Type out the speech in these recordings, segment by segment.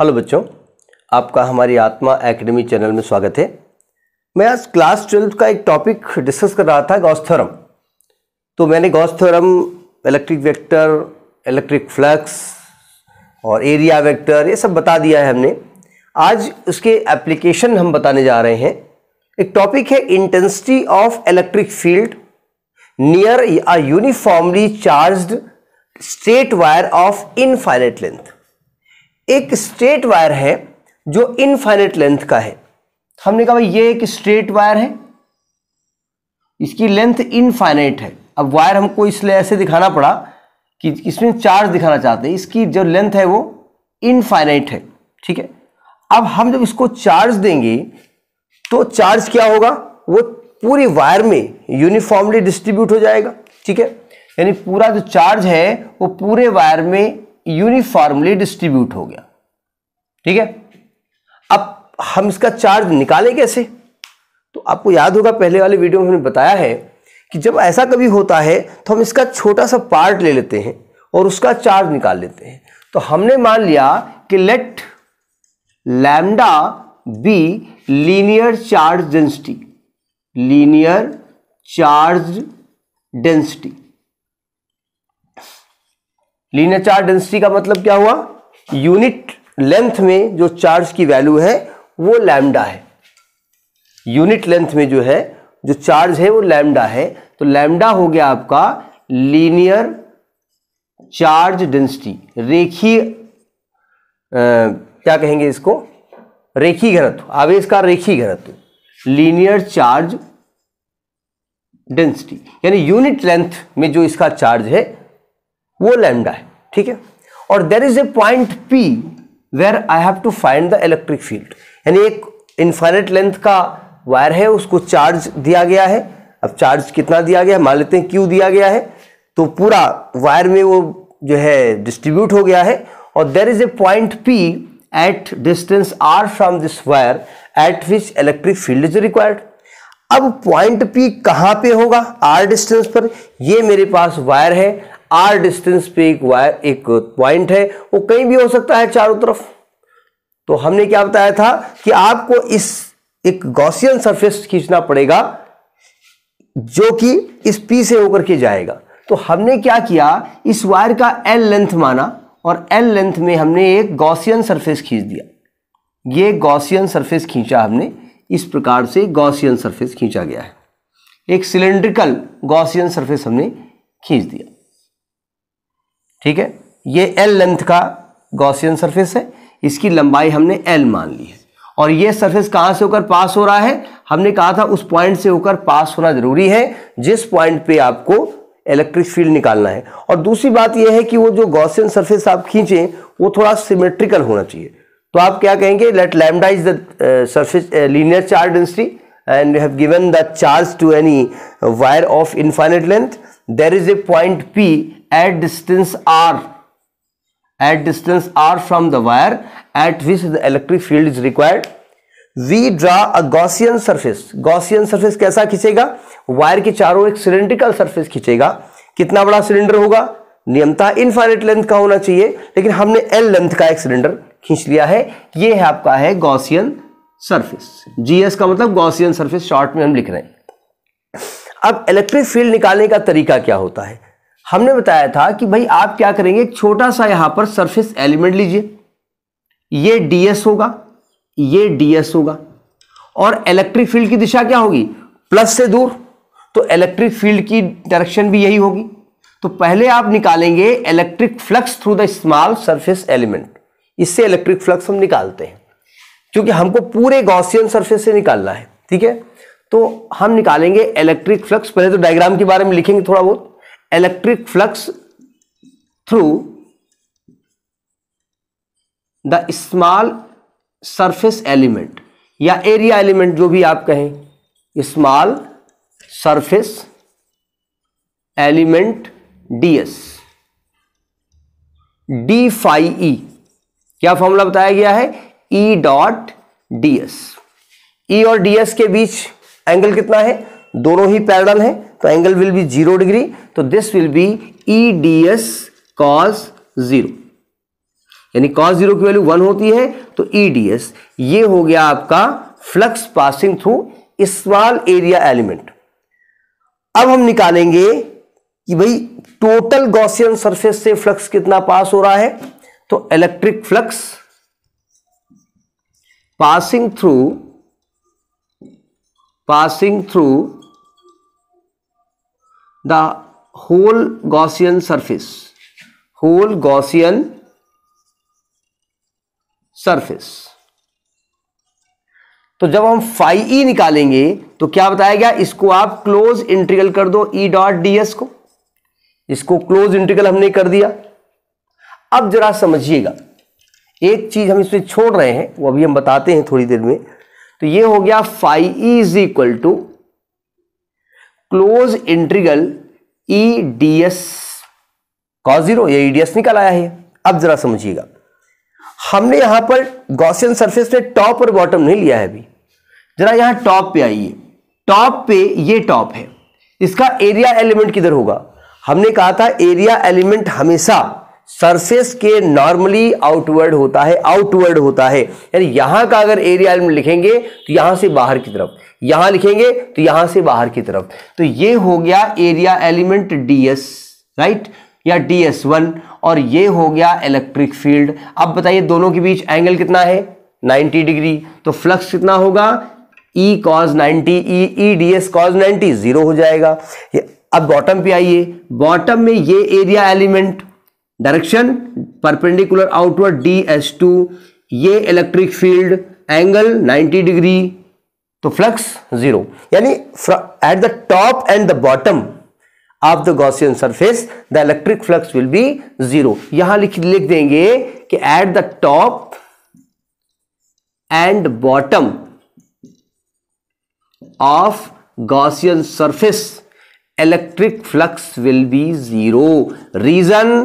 hello बच्चों आपका हमारी आत्मा एकेडमी चैनल में स्वागत है मैं आज क्लास ट्वेल्थ का एक टॉपिक डिस्कस कर रहा था गौस्थरम तो मैंने Gauss theorem electric vector electric flux और एरिया वेक्टर ये सब बता दिया है हमने आज उसके एप्लीकेशन हम बताने जा रहे हैं एक टॉपिक है intensity of electric field near a uniformly charge straight wire of infinite length एक स्ट्रेट वायर है जो इनफाइनेट लेंथ का है हमने कहा भाई ये एक स्ट्रेट वायर है इसकी लेंथ इनफाइनाइट है अब वायर हमको इसलिए ऐसे दिखाना पड़ा कि इसमें चार्ज दिखाना चाहते हैं इसकी जो लेंथ है वो इनफाइनाइट है ठीक है अब हम जब इसको चार्ज देंगे तो चार्ज क्या होगा वो पूरी वायर में यूनिफॉर्मली डिस्ट्रीब्यूट हो जाएगा ठीक है यानी पूरा जो चार्ज है वो पूरे वायर में यूनिफॉर्मली डिस्ट्रीब्यूट हो गया ठीक है अब हम इसका चार्ज निकालें कैसे तो आपको याद होगा पहले वाले वीडियो में हमने बताया है कि जब ऐसा कभी होता है तो हम इसका छोटा सा पार्ट ले लेते हैं और उसका चार्ज निकाल लेते हैं तो हमने मान लिया कि let lambda be linear charge density linear charge density linear charge density का मतलब क्या हुआ यूनिट लेंथ में जो चार्ज की वैल्यू है वो लैमडा है यूनिट लेंथ में जो है जो चार्ज है वो लैमडा है तो लैमडा हो गया आपका लीनियर चार्ज डेंसिटी रेखी क्या कहेंगे इसको रेखी घनत्व आवेश का रेखी घनत्व लीनियर चार्ज डेंसिटी यानी यूनिट लेंथ में जो इसका चार्ज है वो लैमडा है ठीक है और there is a point P where I have to find the electric field यानी एक इन्फाइनेट लेंथ का वायर है उसको चार्ज दिया गया है अब चार्ज कितना दिया गया है मान लेते हैं क्यू दिया गया है तो पूरा वायर में वो जो है डिस्ट्रीब्यूट हो गया है और there is a point P at distance R from this wire at which electric field is required अब पॉइंट पी कहाँ पे होगा आर डिस्टेंस पर ये मेरे पास वायर है आर डिस्टेंस पे एक वायर एक पॉइंट है वो कहीं भी हो सकता है चारों तरफ तो हमने क्या बताया था कि आपको इस एक गॉसियन सरफेस खींचना पड़ेगा जो कि इस पी से होकर के जाएगा तो हमने क्या किया इस वायर का एल लेंथ माना और एल लेंथ में हमने एक गॉसियन सरफेस खींच दिया ये गॉसियन सरफेस खींचा हमने इस प्रकार से गॉसियन सरफेस खींचा गया है एक सिलेंड्रिकल गॉसियन सरफेस हमने खींच दिया ठीक है ये एल लेंथ का गॉसियन सरफेस है इसकी लंबाई हमने एल मान ली है और ये सरफेस कहाँ से होकर पास हो रहा है हमने कहा था उस पॉइंट से होकर पास होना जरूरी है जिस पॉइंट पे आपको इलेक्ट्रिक फील्ड निकालना है और दूसरी बात यह है कि वो जो गॉसियन सरफेस आप खींचें वो थोड़ा सिमेट्रिकल होना चाहिए तो आप क्या कहेंगे let lambda is the surface linear charge density and you have given the charge to any wire of infinite length there is a point P at distance R at distance R from the wire at which the electric field is required we draw a Gaussian surface Gaussian surface कैसा खींचेगा wire के चारों एक cylindrical surface खींचेगा कितना बड़ा cylinder होगा नियमता infinite length का होना चाहिए लेकिन हमने एल लेंथ का एक सिलेंडर खींच लिया है ये है आपका है गॉसियन सरफेस जीएस का मतलब गॉसियन सरफेस शॉर्ट में हम लिख रहे हैं अब इलेक्ट्रिक फील्ड निकालने का तरीका क्या होता है हमने बताया था कि भाई आप क्या करेंगे एक छोटा सा यहां पर सरफेस एलिमेंट लीजिए ये डीएस होगा ये डीएस होगा और इलेक्ट्रिक फील्ड की दिशा क्या होगी प्लस से दूर तो इलेक्ट्रिक फील्ड की डायरेक्शन भी यही होगी तो पहले आप निकालेंगे electric flux through the small surface element इससे इलेक्ट्रिक फ्लक्स हम निकालते हैं क्योंकि हमको पूरे गॉसियन सरफेस से निकालना है ठीक है तो हम निकालेंगे इलेक्ट्रिक फ्लक्स पहले तो डायग्राम के बारे में लिखेंगे थोड़ा बहुत electric flux through the small surface element या area element जो भी आप कहें small surface element ds d phi e क्या फॉर्मूला बताया गया है e dot ds e और ds के बीच एंगल कितना है दोनों ही पैरल हैं तो angle will be zero degree तो this will be E D S cos zero यानी कॉस जीरो की वैल्यू वन होती है तो ई डी एस ये हो गया आपका flux passing through small area element अब हम निकालेंगे कि भाई टोटल गॉसियन सरफेस से फ्लक्स कितना पास हो रहा है तो electric flux passing through passing through the whole Gaussian surface whole Gaussian surface तो जब हम फाइ ई निकालेंगे तो क्या बताया गया इसको आप क्लोज इंटीग्रल कर दो ई डॉट डी एस को इसको क्लोज इंटीग्रल हमने कर दिया अब जरा समझिएगा एक चीज हम इसमें छोड़ रहे हैं वो अभी हम बताते हैं थोड़ी देर में तो ये हो गया phi E is equal to close integral E D S cos zero EDS निकल आया है अब जरा समझिएगा हमने यहां पर गॉसियन सरफेस ने टॉप और बॉटम नहीं लिया है अभी जरा यहां टॉप पे आइए टॉप पे ये टॉप है इसका एरिया एलिमेंट किधर होगा हमने कहा था एरिया एलिमेंट हमेशा सरफेस के नॉर्मली आउटवर्ड होता है आउटवर्ड होता है यानी यहां का अगर एरिया एलिमेंट लिखेंगे तो यहां से बाहर की तरफ यहां लिखेंगे तो यहां से बाहर की तरफ तो ये हो गया एरिया एलिमेंट डीएस राइट या डीएस वन और ये हो गया इलेक्ट्रिक फील्ड अब बताइए दोनों के बीच एंगल कितना है 90 डिग्री तो फ्लक्स कितना होगा E cos 90 E E D S cos 90 zero हो जाएगा अब बॉटम पे आइए बॉटम में ये area element direction perpendicular outward D S two ये इलेक्ट्रिक फील्ड एंगल 90 डिग्री तो फ्लक्स जीरो यानी at the top and the bottom of the Gaussian surface the electric flux will be zero यहां लिख लिख देंगे कि at the top and bottom of Gaussian surface electric flux will be zero reason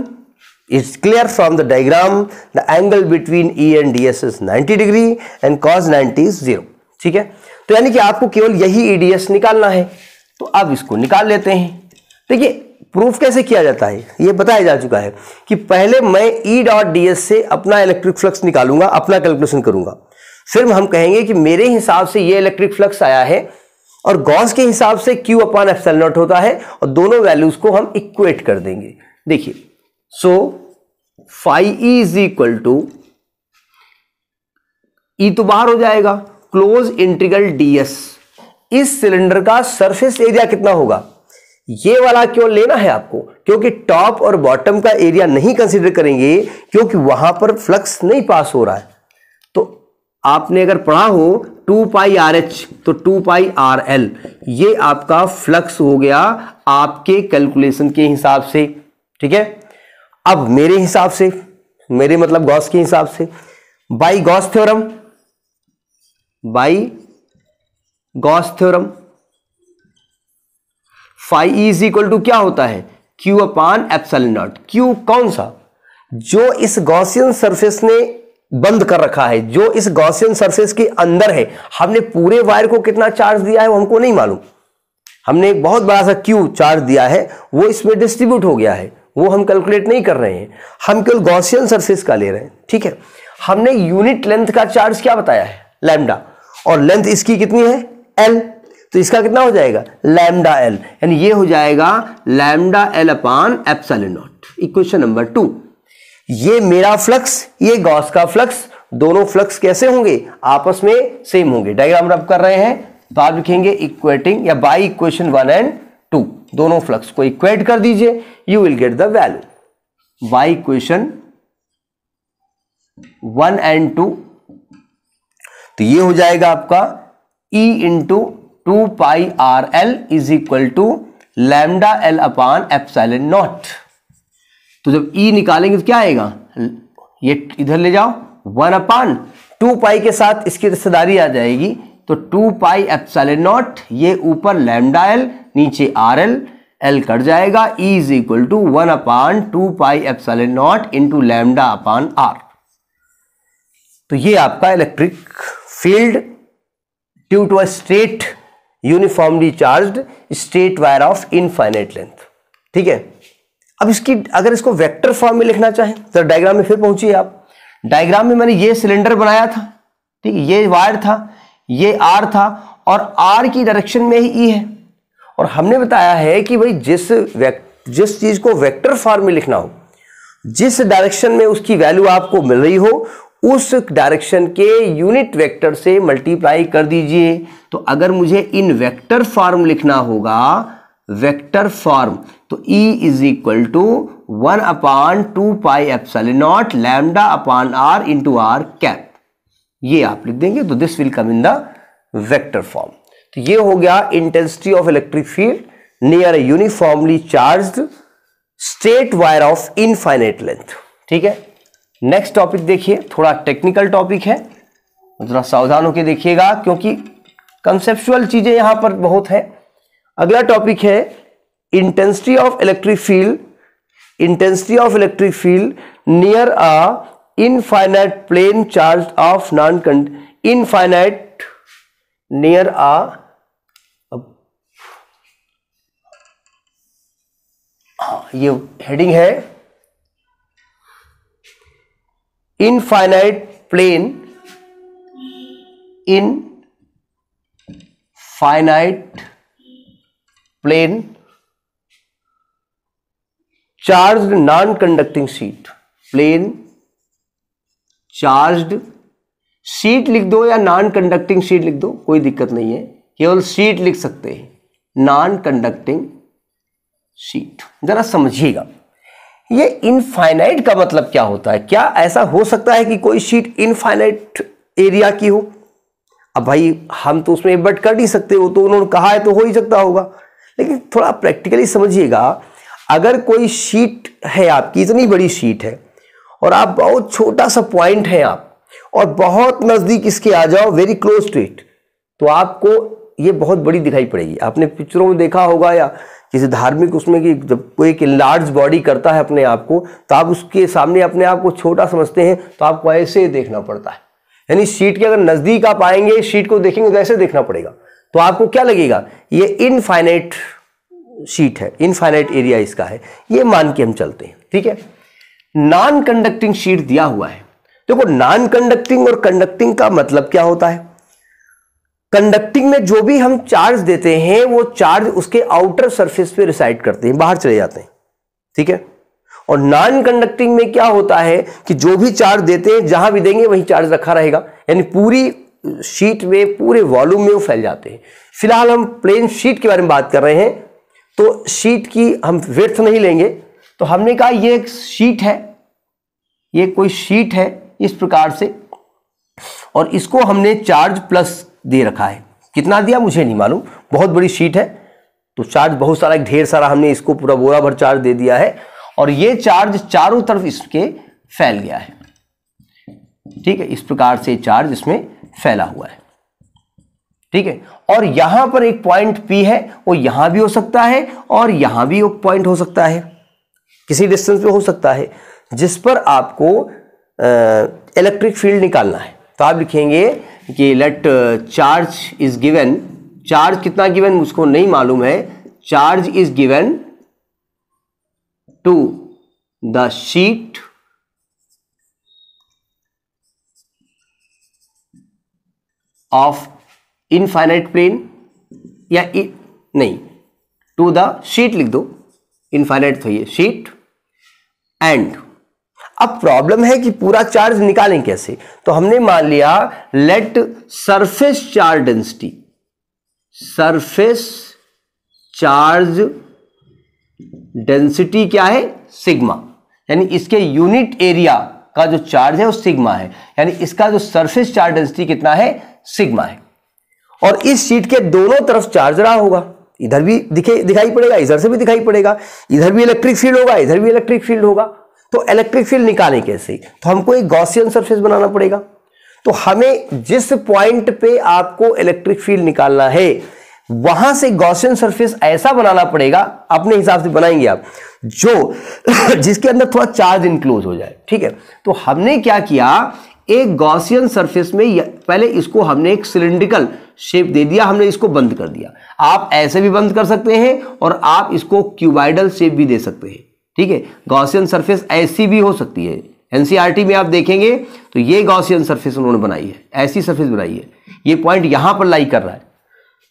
it's clear from the diagram the angle between E and D S is ninety degree and cos ninety is zero ठीक है तो यानी कि आपको केवल यही EDS e निकालना है तो अब इसको निकाल लेते हैं देखिए प्रूफ कैसे किया जाता है ये बताया जा चुका है कि पहले मैं ई डॉट डी एस से अपना इलेक्ट्रिक फ्लक्स निकालूंगा अपना कैलकुलेशन करूंगा फिर हम कहेंगे कि मेरे हिसाब से ये इलेक्ट्रिक फ्लक्स आया है और गॉस के हिसाब से क्यू अपॉन एफसेल नॉट होता है और दोनों वैल्यूज को हम इक्वेट कर देंगे देखिए so phi is equal to E तो बाहर हो जाएगा क्लोज इंटीग्रल डीएस इस सिलेंडर का सरफेस एरिया कितना होगा ये वाला क्यों लेना है आपको क्योंकि टॉप और बॉटम का एरिया नहीं कंसिडर करेंगे क्योंकि वहां पर फ्लक्स नहीं पास हो रहा है तो आपने अगर पढ़ा हो टू पाई आर एच तो टू पाई आर एल ये आपका फ्लक्स हो गया आपके कैलकुलेशन के हिसाब से ठीक है अब मेरे हिसाब से मेरे मतलब गॉस के हिसाब से by Gauss theorem by Gauss theorem phi is equal to क्या होता है q upon epsilon naught q कौन सा जो इस गॉसियन सरफेस ने बंद कर रखा है जो इस गॉसियन सरफेस के अंदर है हमने पूरे वायर को कितना चार्ज दिया है वो हमको नहीं मालूम हमने एक बहुत बड़ा सा क्यू चार्ज दिया है वो इसमें डिस्ट्रीब्यूट हो गया है वो हम कैलकुलेट नहीं कर रहे हैं हम केवल गॉसियन सरफेस का ले रहे हैं ठीक है हमने यूनिट लेंथ का चार्ज क्या बताया है लैमडा और लेंथ इसकी कितनी है एल तो इसका कितना हो जाएगा लैमडा एल यानी ये हो जाएगा lambda l upon epsilon naught equation number two ये मेरा फ्लक्स ये गॉस का फ्लक्स दोनों फ्लक्स कैसे होंगे आपस में सेम होंगे डायग्राम रब कर रहे हैं तो आप लिखेंगे इक्वेटिंग या by equation one and two दोनों फ्लक्स को इक्वेट कर दीजिए you will get the value by equation one and two तो ये हो जाएगा आपका E into two pi r l is equal to lambda l upon epsilon naught तो जब E निकालेंगे तो क्या आएगा ये इधर ले जाओ वन अपान टू पाई के साथ इसकी रिश्तेदारी आ जाएगी तो टू पाई एप्साइलन नॉट ये ऊपर लैमडा एल नीचे आर एल एल कट जाएगा E is equal to one upon two pi epsilon naught into lambda upon r तो ये आपका electric field due to a straight uniformly charge straight wire of infinite length ठीक है अब इसकी अगर इसको वेक्टर फॉर्म में लिखना चाहें तो डायग्राम में फिर पहुंचिए आप डायग्राम में मैंने ये सिलेंडर बनाया था ठीक है ये वायर था ये आर था और आर की डायरेक्शन में ही ई e है और हमने बताया है कि भाई जिस जिस चीज को वेक्टर फॉर्म में लिखना हो जिस डायरेक्शन में उसकी वैल्यू आपको मिल रही हो उस डायरेक्शन के यूनिट वेक्टर से मल्टीप्लाई कर दीजिए तो अगर मुझे इन वेक्टर फॉर्म लिखना होगा वेक्टर फॉर्म तो E is equal to one upon two pi epsilon naught lambda upon r into r cap ये आप लिख देंगे तो this will come in the vector form तो ये हो गया intensity of electric field near uniformly charged straight wire of infinite length ठीक है नेक्स्ट टॉपिक देखिए थोड़ा टेक्निकल टॉपिक है जरा सावधान होकर देखिएगा क्योंकि कंसेप्चुअल चीज़ें यहां पर बहुत है अगला हाँ, टॉपिक है intensity of electric field intensity of electric field near a infinite plane charge of non infinite near a ये हेडिंग है infinite plane in finite plane charge non conducting sheet plane charged sheet लिख दो या non conducting seat लिख दो कोई दिक्कत नहीं है केवल सीट लिख सकते हैं नॉन कंडक्टिंग सीट जरा समझिएगा ये इनफाइनाइट का मतलब क्या होता है क्या ऐसा हो सकता है कि कोई शीट इनफाइनाइट एरिया की हो अब भाई हम तो उसमें बट कर नहीं सकते वो तो उन्होंने कहा है तो हो ही सकता होगा लेकिन थोड़ा प्रैक्टिकली समझिएगा अगर कोई शीट है आपकी इतनी बड़ी शीट है और आप बहुत छोटा सा पॉइंट है आप और बहुत नज़दीक इसके आ जाओ वेरी क्लोज टू इट तो आपको ये बहुत बड़ी दिखाई पड़ेगी आपने पिक्चरों में देखा होगा या किसी धार्मिक उसमें कि जब कोई एक लार्ज बॉडी करता है अपने आप को तो आप उसके सामने अपने आप को छोटा समझते हैं तो आपको ऐसे देखना पड़ता है यानी शीट के अगर नज़दीक आप आएंगे शीट को देखेंगे तो ऐसे देखना पड़ेगा तो आपको क्या लगेगा ये इनफाइनाइट शीट है इनफाइनाइट एरिया इसका है ये मान के हम चलते हैं ठीक है नॉन कंडक्टिंग शीट दिया हुआ है देखो नॉन कंडक्टिंग और कंडक्टिंग का मतलब क्या होता है कंडक्टिंग में जो भी हम चार्ज देते हैं वो चार्ज उसके आउटर सरफेस पे रिसाइड करते हैं बाहर चले जाते हैं ठीक है और नॉन कंडक्टिंग में क्या होता है कि जो भी चार्ज देते हैं जहां भी देंगे वही चार्ज रखा रहेगा यानी पूरी शीट में पूरे वॉल्यूम में वो फैल जाते हैं फिलहाल हम प्लेन शीट के बारे में बात कर रहे हैं तो शीट की हम व्यर्थ नहीं लेंगे तो हमने कहा ये एक शीट है ये कोई शीट है इस प्रकार से और इसको हमने चार्ज प्लस दे रखा है कितना दिया मुझे नहीं मालूम बहुत बड़ी शीट है तो चार्ज बहुत सारा एक ढेर सारा हमने इसको पूरा बोरा भर चार्ज दे दिया है और ये चार्ज चारों तरफ इसके फैल गया है ठीक है इस प्रकार से चार्ज इसमें फैला हुआ है ठीक है और यहां पर एक पॉइंट पी है वो यहां भी हो सकता है और यहां भी एक पॉइंट हो सकता है किसी डिस्टेंस पे हो सकता है जिस पर आपको इलेक्ट्रिक फील्ड निकालना है तो आप लिखेंगे कि let charge is given charge कितना गिवन मुझको नहीं मालूम है charge is given to the sheet of infinite plane या इ, नहीं टू द शीट लिख दो इनफाइनाइट तो ये शीट एंड अब प्रॉब्लम है कि पूरा चार्ज निकालें कैसे तो हमने मान लिया let surface charge density surface charge density क्या है सिग्मा यानी इसके यूनिट एरिया का जो चार्ज है वो सिग्मा है यानी इसका जो सरफेस चार्ज डेंसिटी कितना है सिग्मा है और इस शीट के दोनों तरफ चार्ज रहा होगा इधर भी दिखे दिखाई पड़ेगा इधर से भी दिखाई पड़ेगा इधर भी इलेक्ट्रिक फील्ड होगा इधर भी इलेक्ट्रिक फील्ड होगा तो इलेक्ट्रिक फील्ड निकाले कैसे तो हमको एक गॉसियन सरफेस बनाना पड़ेगा तो हमें जिस पॉइंट पे आपको इलेक्ट्रिक फील्ड निकालना है वहां से गॉसियन सरफेस ऐसा बनाना पड़ेगा अपने हिसाब से बनाएंगे आप जो जिसके अंदर थोड़ा चार्ज इंक्लोज हो जाए ठीक है तो हमने क्या किया एक गॉसियन सरफेस में पहले इसको हमने एक सिलेंड्रिकल शेप दे दिया हमने इसको बंद कर दिया आप ऐसे भी बंद कर सकते हैं और आप इसको क्यूबाइडल शेप भी दे सकते हैं ठीक है गौसियन सरफेस ऐसी भी हो सकती है एनसीईआरटी e में आप देखेंगे तो ये गौसियन सरफेस उन्होंने बनाई है ऐसी सरफेस बनाई है ये पॉइंट यहां पर लाई कर रहा है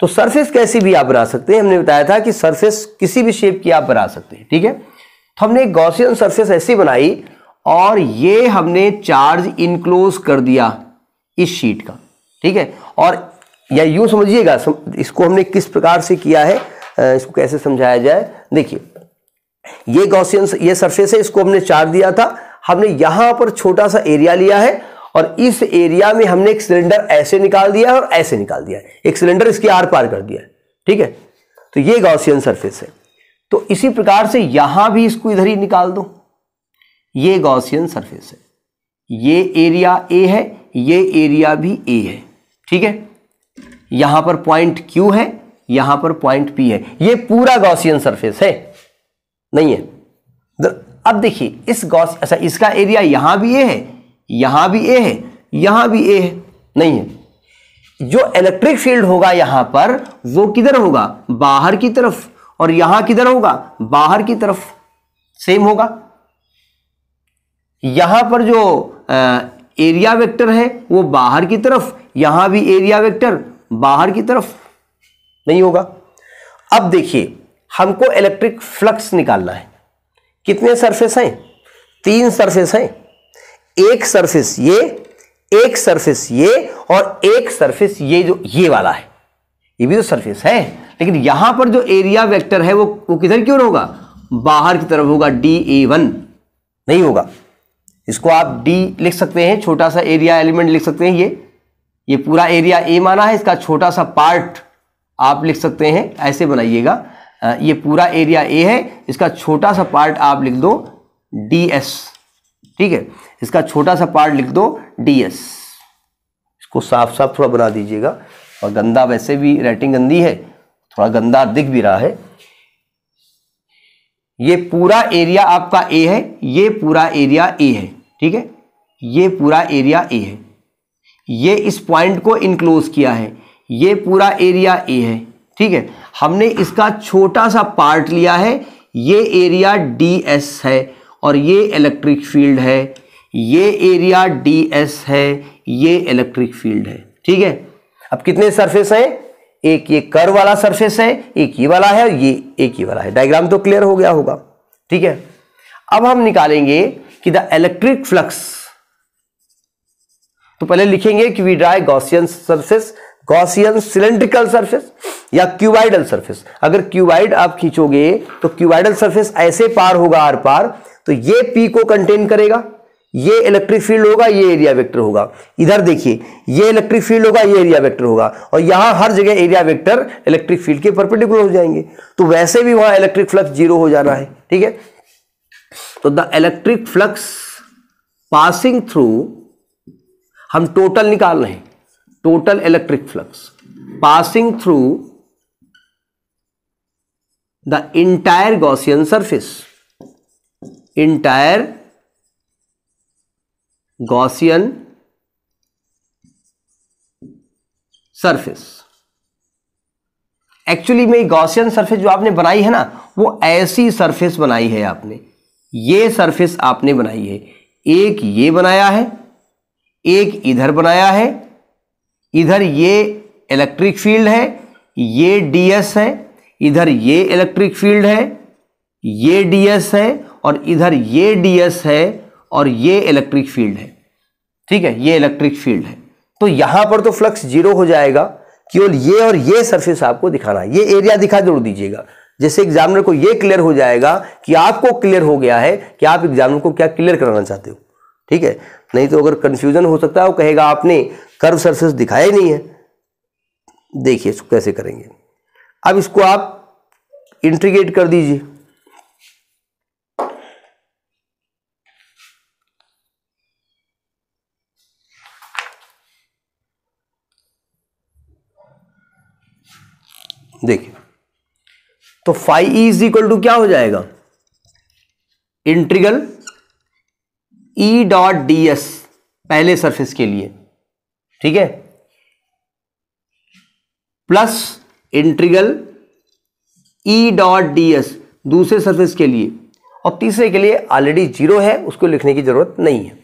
तो सरफेस कैसी भी आप बना सकते हैं हमने बताया था कि सरफेस किसी भी शेप की आप बना सकते हैं ठीक है तो हमने गौसियन सरफेस ऐसी बनाई और ये हमने चार्ज इनक्लोज कर दिया इस शीट का ठीक है और या यूं समझिएगा इसको हमने किस प्रकार से किया है इसको कैसे समझाया जाए देखिए ये गॉसियंस ये सरफेस है इसको हमने चार दिया था हमने यहां पर छोटा सा एरिया लिया है और इस एरिया में हमने एक सिलेंडर ऐसे निकाल दिया और ऐसे निकाल दिया एक सिलेंडर इसके आर पार कर दिया ठीक है तो ये गौसियन सरफेस है तो इसी प्रकार से यहां भी इसको इधर ही निकाल दो ये गौसियन सरफेस है ये एरिया ए है ये एरिया भी ए है ठीक है यहां पर पॉइंट क्यू है यहां पर पॉइंट पी है ये पूरा गौसियन सरफेस है नहीं है अब देखिए इस गॉस अच्छा इसका एरिया यहां भी ए है यहां भी ए है यहां भी ए है नहीं है जो इलेक्ट्रिक फील्ड होगा यहां पर वो किधर होगा बाहर की तरफ और यहां किधर होगा बाहर की तरफ सेम होगा यहां पर जो आ, एरिया वेक्टर है वो बाहर की तरफ यहां भी एरिया वेक्टर बाहर की तरफ नहीं होगा अब देखिए हमको इलेक्ट्रिक फ्लक्स निकालना है कितने सरफेस हैं तीन सरफेस हैं एक सरफेस ये एक सरफेस ये और एक सरफेस ये जो ये वाला है ये भी तो सरफेस है लेकिन यहां पर जो एरिया वेक्टर है वो वो किधर क्यों होगा बाहर की तरफ होगा डी ए वन नहीं होगा इसको आप डी लिख सकते हैं छोटा सा एरिया एलिमेंट लिख सकते हैं ये ये पूरा एरिया ए माना है इसका छोटा सा पार्ट आप लिख सकते हैं ऐसे बनाइएगा ये पूरा एरिया ए है इसका छोटा सा पार्ट आप लिख दो डी एस ठीक है इसका छोटा सा पार्ट लिख दो डी एस इसको साफ साफ थोड़ा बना दीजिएगा और गंदा वैसे भी राइटिंग गंदी है थोड़ा गंदा दिख भी रहा है ये पूरा एरिया आपका ए है ये पूरा एरिया ए है ठीक है ये पूरा एरिया ए है ये इस पॉइंट को इनक्लोज किया है ये पूरा एरिया ए है ठीक है हमने इसका छोटा सा पार्ट लिया है ये एरिया डी एस है और ये इलेक्ट्रिक फील्ड है ये एरिया डी एस है ये इलेक्ट्रिक फील्ड है ठीक है अब कितने सरफेस हैं एक ये कर वाला सरफेस है एक ये वाला है और ये एक ये वाला है डायग्राम तो क्लियर हो गया होगा ठीक है अब हम निकालेंगे कि द इलेक्ट्रिक फ्लक्स तो पहले लिखेंगे कि we draw Gaussian surface Gaussian cylindrical surface या क्यूबाइडल सरफेस अगर क्यूबाइड आप खींचोगे तो क्यूबाइडल सरफेस ऐसे पार होगा आर पार तो ये पी को कंटेन करेगा ये इलेक्ट्रिक फील्ड होगा ये एरिया वेक्टर होगा इधर देखिए ये इलेक्ट्रिक फील्ड होगा ये एरिया वेक्टर होगा और यहां हर जगह एरिया वेक्टर इलेक्ट्रिक फील्ड के परपेंडिकुलर हो जाएंगे तो वैसे भी वहां इलेक्ट्रिक फ्लक्स जीरो हो जाना है ठीक है तो the electric flux passing through हम टोटल निकाल रहे हैं total electric flux passing through the entire Gaussian surface entire Gaussian surface actually में गॉसियन सरफेस जो आपने बनाई है ना वो ऐसी सरफेस बनाई है आपने ये सरफेस आपने बनाई है एक ये बनाया है एक इधर बनाया है इधर ये इलेक्ट्रिक फील्ड है ये डीएस है इधर ये इलेक्ट्रिक फील्ड है ये डीएस है और इधर ये डीएस है और ये इलेक्ट्रिक फील्ड है ठीक है ये इलेक्ट्रिक फील्ड है तो यहां पर तो फ्लक्स जीरो हो जाएगा केवल ये और ये सरफेस आपको दिखाना है ये एरिया दिखा जरूर दीजिएगा जैसे एग्जामिनर को ये क्लियर हो जाएगा कि आपको क्लियर हो गया है कि आप एग्जामिनर को क्या क्लियर कराना चाहते हो ठीक है नहीं तो अगर कंफ्यूजन हो सकता है वो कहेगा आपने कर्व सरफेस दिखाया ही नहीं है देखिए इसको कैसे करेंगे अब इसको आप इंट्रीगेट कर दीजिए देखिए तो phi E is equal to क्या हो जाएगा integral E dot d s पहले सरफेस के लिए ठीक है plus integral E dot d s दूसरे सर्फेस के लिए और तीसरे के लिए ऑलरेडी जीरो है उसको लिखने की जरूरत नहीं है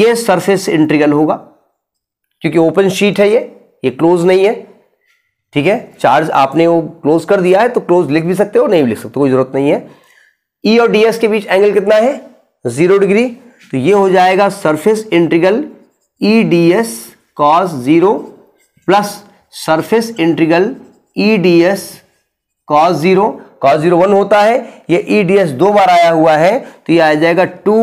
ये सरफेस इंट्रीगल होगा क्योंकि ओपन शीट है ये ये क्लोज नहीं है ठीक है चार्ज आपने वो क्लोज कर दिया है तो क्लोज लिख भी सकते हो नहीं भी लिख सकते कोई जरूरत नहीं है ई e और डी एस के बीच एंगल कितना है जीरो डिग्री तो ये हो जाएगा surface integral E D S cos zero plus surface integral E D S cos zero cos zero one होता है ये ई डी एस दो बार आया हुआ है तो ये आ जाएगा टू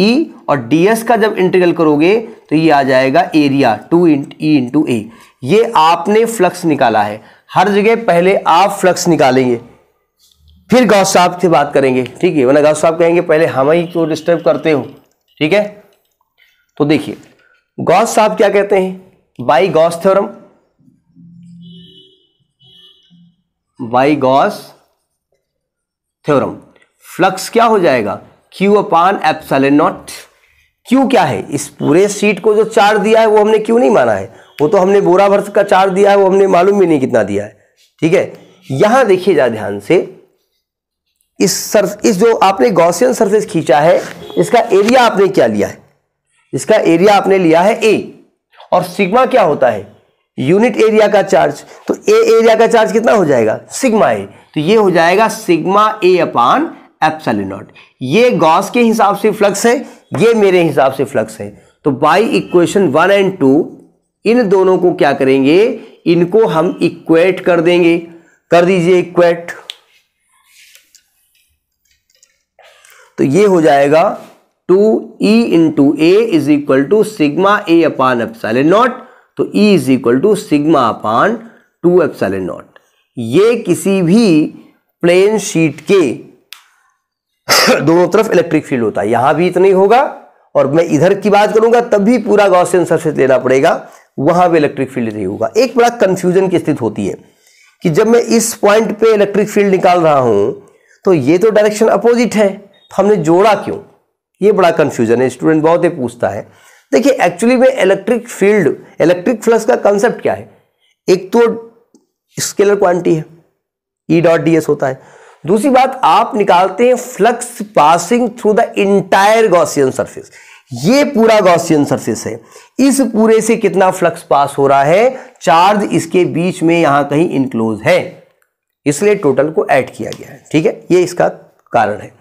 ई e और डी एस का जब इंटीग्रल करोगे तो ये आ जाएगा area two E into A ये आपने फ्लक्स निकाला है हर जगह पहले आप फ्लक्स निकालेंगे फिर गौ साहब से बात करेंगे ठीक है वरना गौ साहब कहेंगे पहले हम ही क्यों डिस्टर्ब करते हो ठीक है तो देखिए गॉस साहब क्या कहते हैं by Gauss theorem by Gauss theorem flux क्या हो जाएगा q upon epsilon naught q क्या है इस पूरे सीट को जो चार दिया है वो हमने क्यों नहीं माना है वो तो हमने बोरा भर का चार दिया है वो हमने मालूम भी नहीं कितना दिया है ठीक है यहां देखिए जा ध्यान से इस सर इस जो आपने गौसियन सरफेस खींचा है इसका एरिया आपने क्या लिया है इसका एरिया आपने लिया है ए और सिग्मा क्या होता है यूनिट एरिया का चार्ज तो ए एरिया का चार्ज कितना हो जाएगा सिग्मा ए तो ये हो जाएगा सिग्मा ए अपान एप्सलिनॉट ये गॉस के हिसाब से फ्लक्स है ये मेरे हिसाब से फ्लक्स है तो by equation one and two इन दोनों को क्या करेंगे इनको हम इक्वेट कर देंगे कर दीजिए इक्वेट तो ये हो जाएगा two E into A is equal to sigma A upon epsilon naught तो E is equal to sigma upon two epsilon naught ये किसी भी प्लेन शीट के दोनों तरफ इलेक्ट्रिक फील्ड होता है यहां भी इतना ही होगा और मैं इधर की बात करूंगा तब भी पूरा गॉसियन सरफेस लेना पड़ेगा वहां भी इलेक्ट्रिक फील्ड नहीं होगा एक बड़ा कंफ्यूजन की स्थिति होती है कि जब मैं इस पॉइंट पे इलेक्ट्रिक फील्ड निकाल रहा हूं तो ये तो डायरेक्शन अपोजिट है तो हमने जोड़ा क्यों ये बड़ा कंफ्यूजन है स्टूडेंट बहुत ही पूछता है देखिए एक्चुअली में इलेक्ट्रिक फील्ड इलेक्ट्रिक फ्लक्स का कंसेप्ट क्या है एक तो स्केलर क्वांटिटी है ई डॉट डी एस होता है दूसरी बात आप निकालते हैं flux passing through the entire Gaussian surface ये पूरा गॉसियन सरफेस है इस पूरे से कितना फ्लक्स पास हो रहा है चार्ज इसके बीच में यहां कहीं इंक्लोज है इसलिए टोटल को ऐड किया गया है ठीक है ये इसका कारण है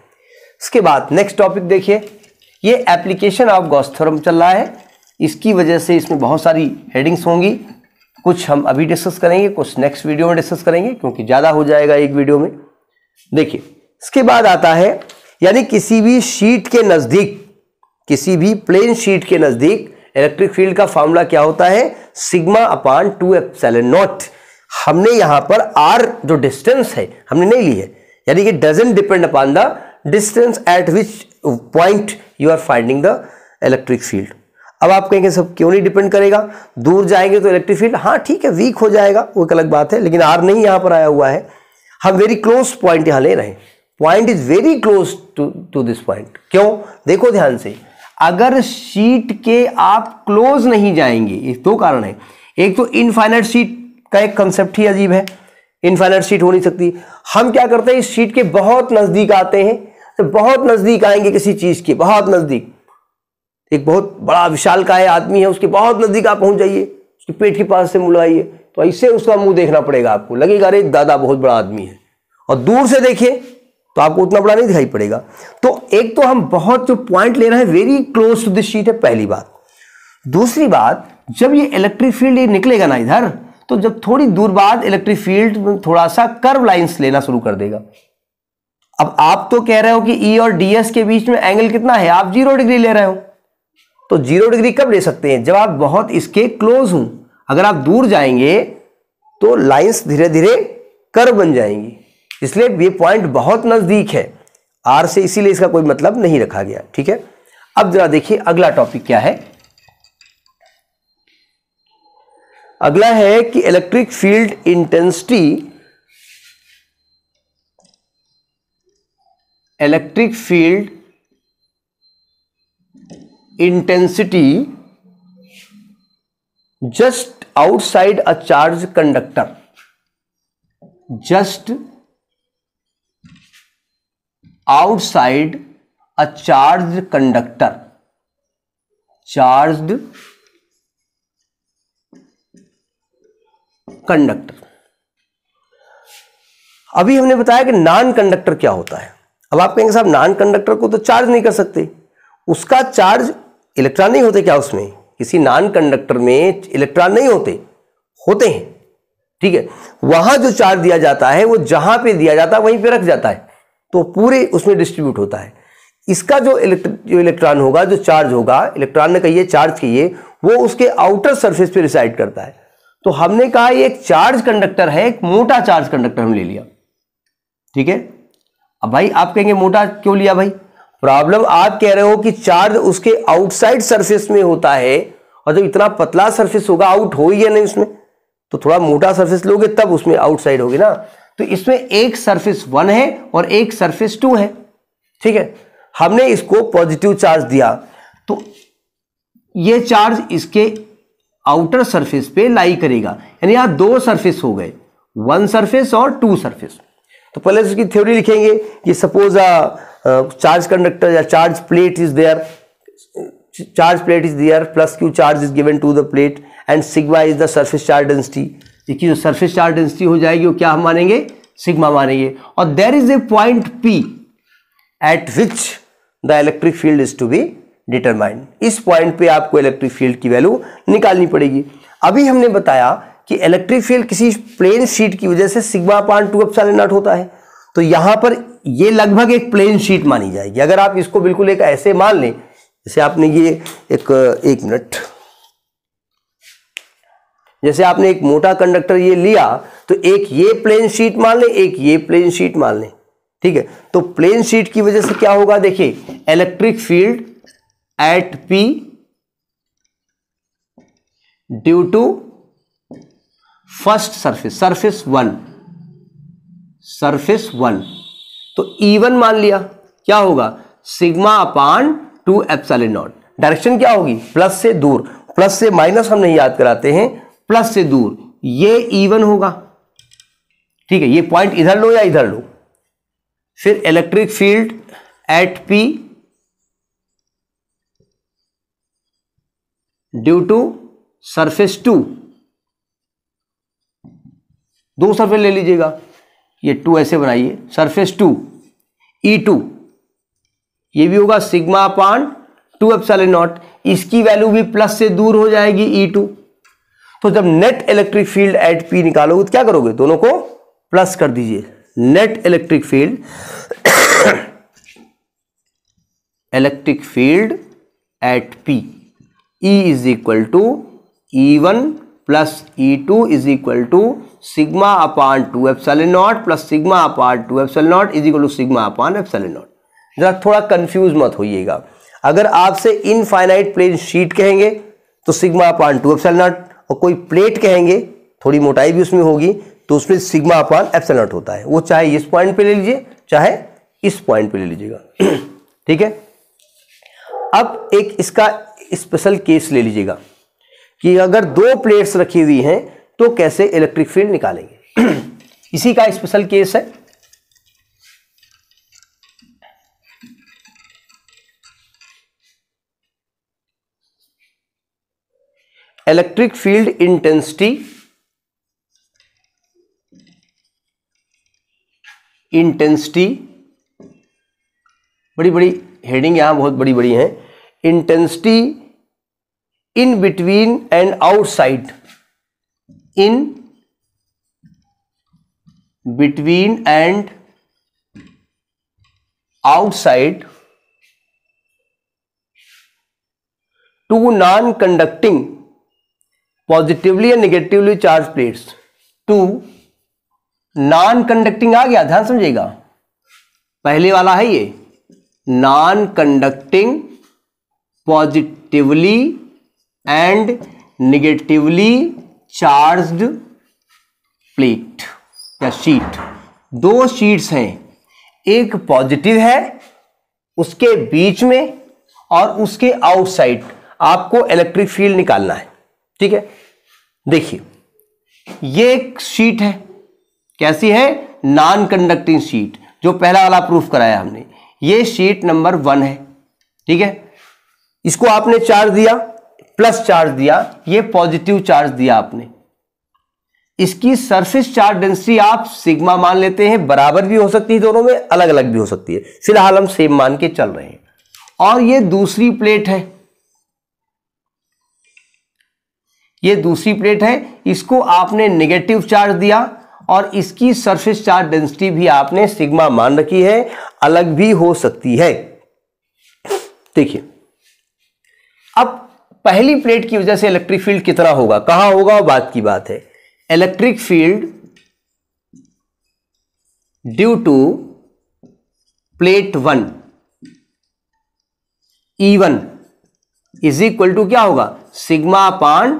इसके बाद नेक्स्ट टॉपिक देखिए ये एप्लीकेशन ऑफ गोस्थोरम चल रहा है इसकी वजह से इसमें बहुत सारी हेडिंग्स होंगी कुछ हम अभी डिस्कस करेंगे कुछ नेक्स्ट वीडियो में डिस्कस करेंगे क्योंकि ज़्यादा हो जाएगा एक वीडियो में देखिए इसके बाद आता है यानी किसी भी शीट के नज़दीक किसी भी प्लेन शीट के नज़दीक इलेक्ट्रिक फील्ड का फॉर्मूला क्या होता है सिग्मा अपान टू एफ नॉट हमने यहां पर आर जो डिस्टेंस है हमने नहीं ली है यानी कि doesn't depend upon the distance at which point you are finding the electric field अब आप कहेंगे सब क्यों नहीं डिपेंड करेगा दूर जाएंगे तो इलेक्ट्रिक फील्ड हाँ ठीक है वीक हो जाएगा वो एक अलग बात है लेकिन आर नहीं यहां पर आया हुआ है हम वेरी क्लोज पॉइंट यहां ले रहे हैं point is very close to to this point क्यों देखो ध्यान से अगर शीट के आप क्लोज नहीं जाएंगे दो कारण है एक तो इनफाइनाइट शीट का एक कंसेप्ट ही अजीब है इनफाइनाइट शीट हो नहीं सकती हम क्या करते हैं इस शीट के बहुत नज़दीक आते हैं से बहुत नज़दीक आएंगे किसी चीज़ के बहुत नज़दीक एक बहुत बड़ा विशाल का है आदमी है उसके बहुत नज़दीक आप पहुंच जाइए उसके पेट के पास से मुलाइए तो ऐसे उसका मुंह देखना पड़ेगा आपको लगेगा अरे दादा बहुत बड़ा आदमी है और दूर से देखिए तो आपको उतना बड़ा नहीं दिखाई पड़ेगा तो एक तो हम बहुत जो पॉइंट ले रहे हैं very close to this sheet है पहली बात दूसरी बात जब ये इलेक्ट्रिक फील्ड निकलेगा ना इधर तो जब थोड़ी दूर बाद इलेक्ट्रिक फील्ड थोड़ा सा कर्व लाइंस लेना शुरू कर देगा अब आप तो कह रहे हो कि ई e और डी एस के बीच में एंगल कितना है आप जीरो डिग्री ले रहे हो तो जीरो डिग्री कब ले सकते हैं जब आप बहुत इसके क्लोज हूं अगर आप दूर जाएंगे तो लाइंस धीरे धीरे कर बन जाएंगी इसलिए ये पॉइंट बहुत नज़दीक है आर से इसीलिए इसका कोई मतलब नहीं रखा गया ठीक है अब जरा देखिए अगला टॉपिक क्या है अगला है कि electric field intensity electric field intensity just outside a charge conductor just outside a charge conductor charge conductor अभी हमने बताया कि नॉन कंडक्टर क्या होता है अब आप कहेंगे साहब नॉन कंडक्टर को तो चार्ज नहीं कर सकते उसका चार्ज इलेक्ट्रॉन नहीं होते क्या उसमें किसी नॉन कंडक्टर में इलेक्ट्रॉन नहीं होते होते हैं ठीक है वहां जो चार्ज दिया जाता है वो जहां पे दिया जाता है वहीं पे रख जाता है तो पूरे उसमें डिस्ट्रीब्यूट होता है इसका जो जो इलेक्ट्रॉन होगा जो चार्ज होगा इलेक्ट्रॉन ने कहिए चार्ज कहिए वो उसके आउटर सरफेस पे रिसाइड करता है तो हमने कहा एक चार्ज कंडक्टर है एक मोटा चार्ज कंडक्टर हमने ले लिया ठीक है अब भाई आप कहेंगे मोटा क्यों लिया भाई प्रॉब्लम आप कह रहे हो कि चार्ज उसके आउटसाइड सरफेस में होता है और जब इतना पतला सरफेस होगा आउट हो ही नहीं उसमें तो थोड़ा मोटा सरफेस लोगे तब उसमें आउटसाइड होगी ना तो इसमें एक सरफेस वन है और एक सरफेस टू है ठीक है हमने इसको पॉजिटिव चार्ज दिया तो ये चार्ज इसके आउटर सरफेस पे लाई करेगा यानी यहां दो सरफेस हो गए वन सरफेस और टू सरफेस तो पहले उसकी थ्योरी लिखेंगे कि सपोज अ चार्ज कंडक्टर या charge plate is there charge plate is there plus q charge is given to the plate and sigma is the surface charge density देखिए जो surface charge density हो जाएगी वो क्या हम मानेंगे सिग्मा मानेंगे और there is a point P at which the electric field is to be determined इस पॉइंट पे आपको इलेक्ट्रिक फील्ड की वैल्यू निकालनी पड़ेगी अभी हमने बताया कि इलेक्ट्रिक फील्ड किसी प्लेन शीट की वजह से सिग्मा पान टू एप्सिलॉन नॉट होता है तो यहां पर ये लगभग एक प्लेन शीट मानी जाएगी अगर आप इसको बिल्कुल एक ऐसे मान लें जैसे आपने ये एक एक मिनट जैसे आपने एक मोटा कंडक्टर ये लिया तो एक ये प्लेन शीट मान लें एक ये प्लेन शीट मान लें ठीक है तो प्लेन शीट की वजह से क्या होगा देखिए electric field at p due to first surface surface one surface one तो ईवन मान लिया क्या होगा sigma upon two epsilon naught direction क्या होगी प्लस से दूर प्लस से माइनस हम नहीं याद कराते हैं प्लस से दूर ये इवन होगा ठीक है ये पॉइंट इधर लो या इधर लो फिर electric field at p due to surface two दो सरफेस ले लीजिएगा ये टू ऐसे बनाइए सरफेस टू ई टू ये भी होगा sigma upon two epsilon naught इसकी वैल्यू भी प्लस से दूर हो जाएगी ई e टू तो जब net electric field at p निकालोगे तो क्या करोगे दोनों को प्लस कर दीजिए net electric field electric field at p E is equal to E one plus E two is equal to sigma upon two epsilon naught plus sigma upon two epsilon naught is equal to sigma upon epsilon naught जरा थोड़ा confuse मत होइएगा अगर आपसे infinite plane sheet कहेंगे तो sigma upon two epsilon naught और कोई plate कहेंगे थोड़ी मोटाई भी उसमें होगी तो उसमें सिग्मा अपान एप्सल नॉट होता है वो चाहे इस पॉइंट पे ले लीजिए चाहे इस पॉइंट पे ले लीजिएगा ठीक है अब एक इसका स्पेशल केस ले लीजिएगा कि अगर दो प्लेट्स रखी हुई हैं तो कैसे इलेक्ट्रिक फील्ड निकालेंगे इसी का स्पेशल केस है इलेक्ट्रिक फील्ड इंटेंसिटी इंटेंसिटी बड़ी बड़ी हेडिंग यहां बहुत बड़ी बड़ी हैं intensity in between and outside in between and outside two non conducting positively या negatively charge plates two non conducting आ गया ध्यान समझेगा पहले वाला है ये non conducting positively and negatively charged plate या शीट दो शीट्स हैं एक पॉजिटिव है उसके बीच में और उसके आउटसाइड आपको इलेक्ट्रिक फील्ड निकालना है ठीक है देखिए ये एक शीट है कैसी है नॉन कंडक्टिंग शीट जो पहला वाला प्रूफ कराया हमने ये शीट नंबर वन है ठीक है इसको आपने चार्ज दिया प्लस चार्ज दिया ये पॉजिटिव चार्ज दिया आपने इसकी सरफेस चार्ज डेंसिटी आप सिग्मा मान लेते हैं बराबर भी हो सकती है दोनों में अलग अलग भी हो सकती है फिलहाल हम सेम मान के चल रहे हैं और ये दूसरी प्लेट है ये दूसरी प्लेट है इसको आपने नेगेटिव चार्ज दिया और इसकी सरफेस चार्ज डेंसिटी भी आपने सिग्मा मान रखी है अलग भी हो सकती है देखिए पहली प्लेट की वजह से इलेक्ट्रिक फील्ड कितना होगा कहां होगा बात की बात है electric field due to plate one E one is equal to क्या होगा सिग्मा पान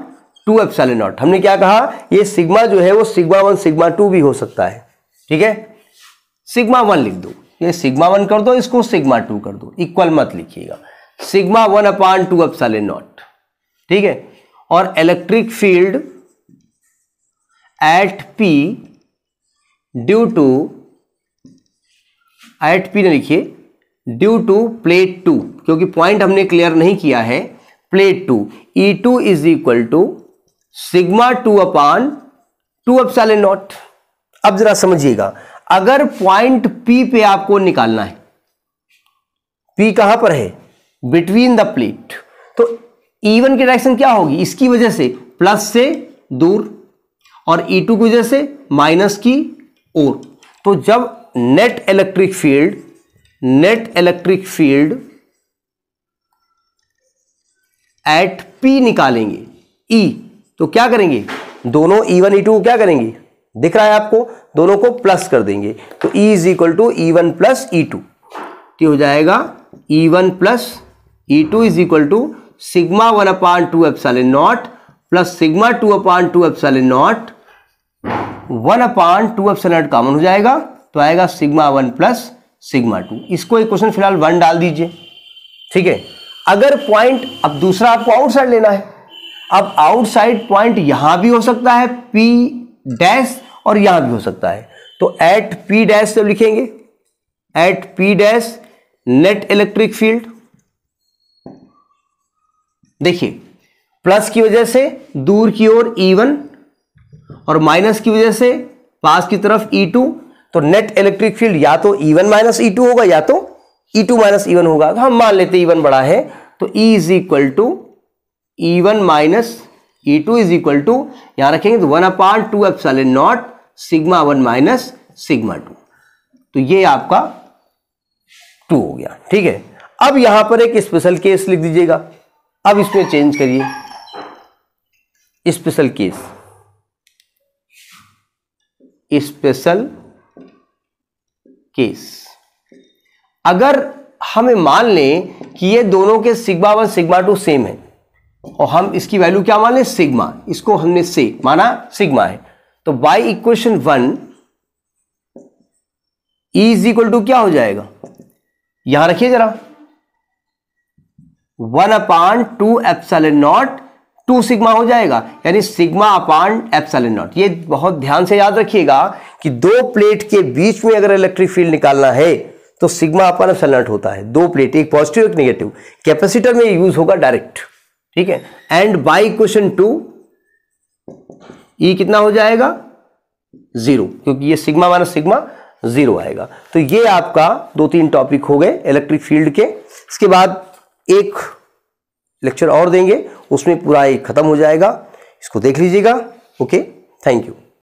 टू एप्सल नॉट हमने क्या कहा ये सिग्मा जो है वो सिग्मा वन सिग्मा टू भी हो सकता है ठीक है सिग्मा वन लिख दो ये सिग्मा वन कर दो इसको सिग्मा टू कर दो इक्वल मत लिखिएगा sigma one upon two epsilon naught ठीक है और electric field at p due to at p ने लिखिए ड्यू टू प्लेट टू क्योंकि पॉइंट हमने क्लियर नहीं किया है plate two E two is equal to sigma two upon two epsilon naught अब जरा समझिएगा अगर पॉइंट पी पे आपको निकालना है पी कहां पर है बिटवीन द प्लेट तो ईवन e वन की डायरेक्शन क्या होगी इसकी वजह से प्लस से दूर और ई e टू की वजह से माइनस की ओर तो जब net electric field net electric field at p निकालेंगे ई e, तो क्या करेंगे दोनों ई वन ई टू क्या करेंगे दिख रहा है आपको दोनों को प्लस कर देंगे तो E is equal to E one plus E two हो जाएगा E one plus E two is equal to sigma one upon two epsilon naught plus sigma two upon two epsilon naught one upon two एफ naught common हो जाएगा तो आएगा sigma one plus sigma two इसको एक question फिलहाल one डाल दीजिए ठीक है अगर पॉइंट अब दूसरा आपको आउटसाइड लेना है अब आउटसाइड पॉइंट यहां भी हो सकता है पी डैश और यहां भी हो सकता है तो एट पी डैश जब लिखेंगे at p dash net electric field देखिए प्लस की वजह से दूर की ओर E1 और माइनस की वजह से पास की तरफ E2 तो नेट इलेक्ट्रिक फील्ड या तो E1 वन माइनस ई होगा या तो E2 टू माइनस ई होगा तो हम मान लेते E1 बड़ा है तो E is equal to E one minus E two is equal to यहां रखेंगे तो one upon two epsilon naught sigma one minus sigma two तो ये आपका टू हो गया ठीक है अब यहां पर एक स्पेशल केस लिख दीजिएगा अब इसमें चेंज करिए स्पेशल केस स्पेशल केस अगर हमें मान लें कि ये दोनों के sigma one sigma two same है और हम इसकी वैल्यू क्या मान लें सिग्मा इसको हमने से माना सिग्मा है तो by equation one is equal to क्या हो जाएगा यहां रखिए जरा one upon two epsilon naught two sigma हो जाएगा यानी सिग्मा अपान एप्सल नॉट ये बहुत ध्यान से याद रखिएगा कि दो प्लेट के बीच में अगर इलेक्ट्रिक फील्ड निकालना है तो सिग्मा अपान एप्सल नॉट होता है दो प्लेट एक पॉजिटिव एक नेगेटिव कैपेसिटर में यूज होगा डायरेक्ट ठीक है and by question two E कितना हो जाएगा जीरो क्योंकि ये सिग्मा माइनस सिग्मा जीरो आएगा तो ये आपका दो तीन टॉपिक हो गए इलेक्ट्रिक फील्ड के इसके बाद एक लेक्चर और देंगे उसमें पूरा ये खत्म हो जाएगा इसको देख लीजिएगा ओके थैंक यू